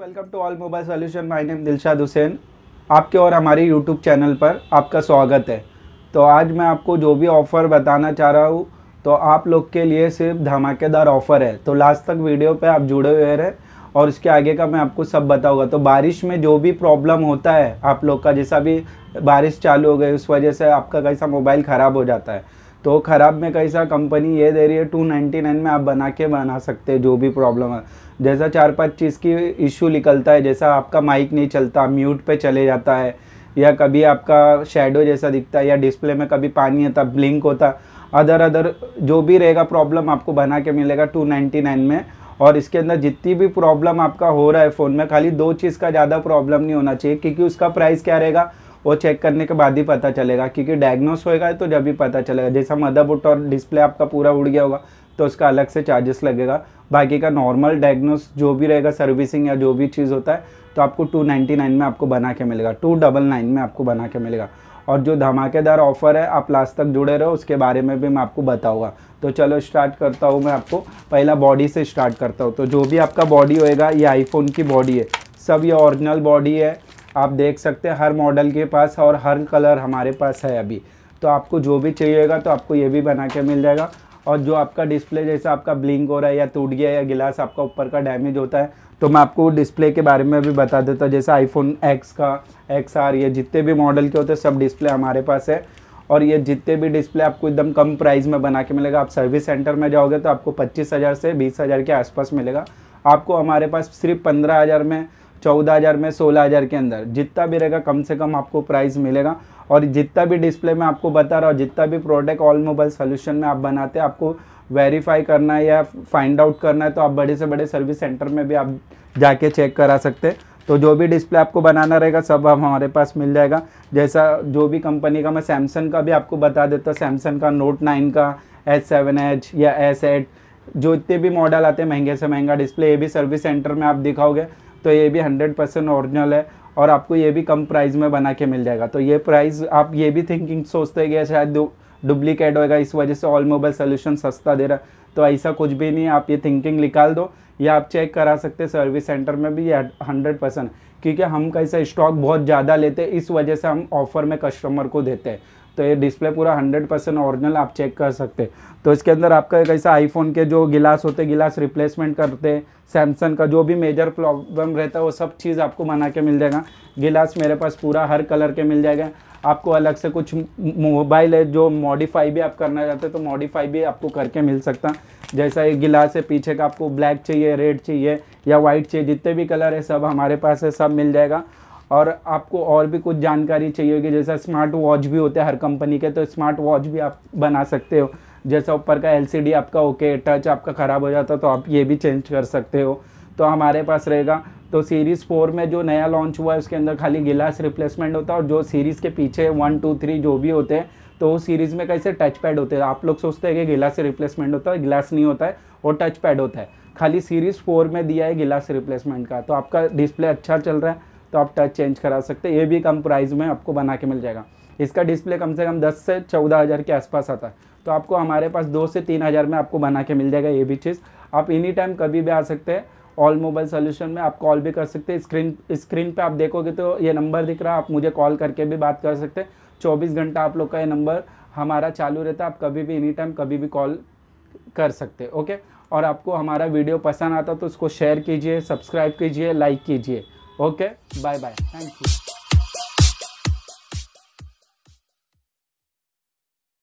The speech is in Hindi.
Welcome to all mobile solution my name Dilshad Hussain आपके और हमारे यूट्यूब चैनल पर आपका स्वागत है तो आज मैं आपको जो भी ऑफ़र बताना चाह रहा हूँ तो आप लोग के लिए सिर्फ धमाकेदार ऑफ़र है तो लास्ट तक वीडियो पे आप जुड़े हुए रहें और इसके आगे का मैं आपको सब बताऊंगा तो बारिश में जो भी प्रॉब्लम होता है आप लोग का जैसा भी बारिश चालू हो गई उस वजह से आपका कैसा मोबाइल ख़राब हो जाता है तो ख़राब में कैसा कंपनी ये दे रही है टू नाइन्टी नाइन में आप बना के बना सकते हैं जो भी प्रॉब्लम है जैसा चार पांच चीज़ की इशू निकलता है जैसा आपका माइक नहीं चलता म्यूट पे चले जाता है या कभी आपका शेडो जैसा दिखता है या डिस्प्ले में कभी पानी आता ब्लिंक होता अदर अदर जो भी रहेगा प्रॉब्लम आपको बना के मिलेगा टू नाइन्टी नाइन में और इसके अंदर जितनी भी प्रॉब्लम आपका हो रहा है फ़ोन में खाली दो चीज़ का ज़्यादा प्रॉब्लम नहीं होना चाहिए क्योंकि उसका प्राइस क्या रहेगा वो चेक करने के बाद ही पता चलेगा क्योंकि डायग्नोस होएगा तो जब भी पता चलेगा जैसा मदरबोर्ड और डिस्प्ले आपका पूरा उड़ गया होगा तो उसका अलग से चार्जेस लगेगा बाकी का नॉर्मल डायग्नोस जो भी रहेगा सर्विसिंग या जो भी चीज़ होता है तो आपको 299 में आपको बना के मिलेगा 299 में आपको बना के मिलेगा और जो धमाकेदार ऑफ़र है आप लास्ट तक जुड़े रहो उसके बारे में भी मैं आपको बताऊँगा तो चलो स्टार्ट करता हूँ मैं आपको पहला बॉडी से स्टार्ट करता हूँ तो जो भी आपका बॉडी होएगा ये आईफोन की बॉडी है सब ये ऑरिजिनल बॉडी है आप देख सकते हैं हर मॉडल के पास और हर कलर हमारे पास है अभी तो आपको जो भी चाहिएगा तो आपको ये भी बना के मिल जाएगा और जो आपका डिस्प्ले जैसे आपका ब्लिंक हो रहा है या टूट गया या गिलास आपका ऊपर का डैमेज होता है तो मैं आपको डिस्प्ले के बारे में भी बता देता हूँ जैसे आईफोन एक्स का एक्स आर ये जितने भी मॉडल के होते हैं सब डिस्प्ले हमारे पास है और ये जितने भी डिस्प्ले आपको एकदम कम प्राइस में बना के मिलेगा आप सर्विस सेंटर में जाओगे तो आपको पच्चीस हज़ार से बीस हज़ार के आसपास मिलेगा आपको हमारे पास सिर्फ पंद्रह हज़ार में चौदह हज़ार में सोलह हज़ार के अंदर जितना भी रहेगा कम से कम आपको प्राइस मिलेगा और जितना भी डिस्प्ले में आपको बता रहा हूँ जितना भी प्रोडक्ट ऑल मोबाइल सोल्यूशन में आप बनाते हैं आपको वेरीफाई करना है या फाइंड आउट करना है तो आप बड़े से बड़े सर्विस सेंटर में भी आप जाके चेक करा सकते हैं तो जो भी डिस्प्ले आपको बनाना रहेगा सब अब हमारे पास मिल जाएगा जैसा जो भी कंपनी का मैं सैमसंग का भी आपको बता देता हूँ सैमसंग का नोट नाइन का एस सेवन एच या एस एट जो इतने भी मॉडल आते हैं महंगे से महंगा डिस्प्ले ये भी सर्विस सेंटर में आप दिखाओगे तो ये भी हंड्रेड परसेंट ओरिजिनल है और आपको ये भी कम प्राइस में बना के मिल जाएगा तो ये प्राइस आप ये भी थिंकिंग सोचते हैं कि शायद डुप्लीकेट होएगा इस वजह से ऑल मोबाइल सोल्यूशन सस्ता दे रहा तो ऐसा कुछ भी नहीं आप ये थिंकिंग निकाल दो या आप चेक करा सकते सर्विस सेंटर में भी हंड्रेड परसेंट क्योंकि हम कैसे स्टॉक बहुत ज़्यादा लेते हैं इस वजह से हम ऑफ़र में कस्टमर को देते हैं तो ये डिस्प्ले पूरा 100 परसेंट ऑरिजिनल आप चेक कर सकते हैं तो इसके अंदर आपका कैसा आईफोन के जो गिलास होते गिलास रिप्लेसमेंट करते हैं सैमसंग का जो भी मेजर प्रॉब्लम रहता है वो सब चीज़ आपको बना के मिल जाएगा गिलास मेरे पास पूरा हर कलर के मिल जाएगा आपको अलग से कुछ मोबाइल है जो मॉडिफाई भी आप करना चाहते हैं तो मॉडिफाई भी आपको करके मिल सकता जैसा ये गिलास है पीछे का आपको ब्लैक चाहिए रेड चाहिए या वाइट चाहिए जितने भी कलर है सब हमारे पास है सब मिल जाएगा और आपको और भी कुछ जानकारी चाहिए होगी जैसा स्मार्ट वॉच भी होते हैं हर कंपनी के तो स्मार्ट वॉच भी आप बना सकते हो जैसा ऊपर का एलसीडी आपका ओके टच आपका ख़राब हो जाता तो आप ये भी चेंज कर सकते हो तो हमारे पास रहेगा तो सीरीज़ फोर में जो नया लॉन्च हुआ है उसके अंदर खाली गिलास रिप्लेसमेंट होता है और जो सीरीज़ के पीछे वन टू थ्री जो भी होते हैं तो वो सीरीज़ में कैसे टच पैड होते हैं आप लोग सोचते हैं कि गिलास से रिप्लेसमेंट होता है गिलास नहीं होता है और टच पैड होता है खाली सीरीज़ फोर में दिया है गिलास रिप्लेसमेंट का तो आपका डिस्प्ले अच्छा चल रहा है तो आप टच चेंज करा सकते ये भी कम प्राइस में आपको बना के मिल जाएगा इसका डिस्प्ले कम से कम दस से चौदह हज़ार के आसपास आता है तो आपको हमारे पास दो से तीन हज़ार में आपको बना के मिल जाएगा ये भी चीज़ आप एनी टाइम कभी भी आ सकते हैं ऑल मोबाइल सोल्यूशन में आप कॉल भी कर सकते हैं स्क्रीन स्क्रीन पे आप देखोगे तो ये नंबर दिख रहा है आप मुझे कॉल करके भी बात कर सकते हैं चौबीस घंटा आप लोग का ये नंबर हमारा चालू रहता है आप कभी भी एनी टाइम कभी भी कॉल कर सकते ओके और आपको हमारा वीडियो पसंद आता तो उसको शेयर कीजिए सब्सक्राइब कीजिए लाइक कीजिए Okay, bye bye. Thank you.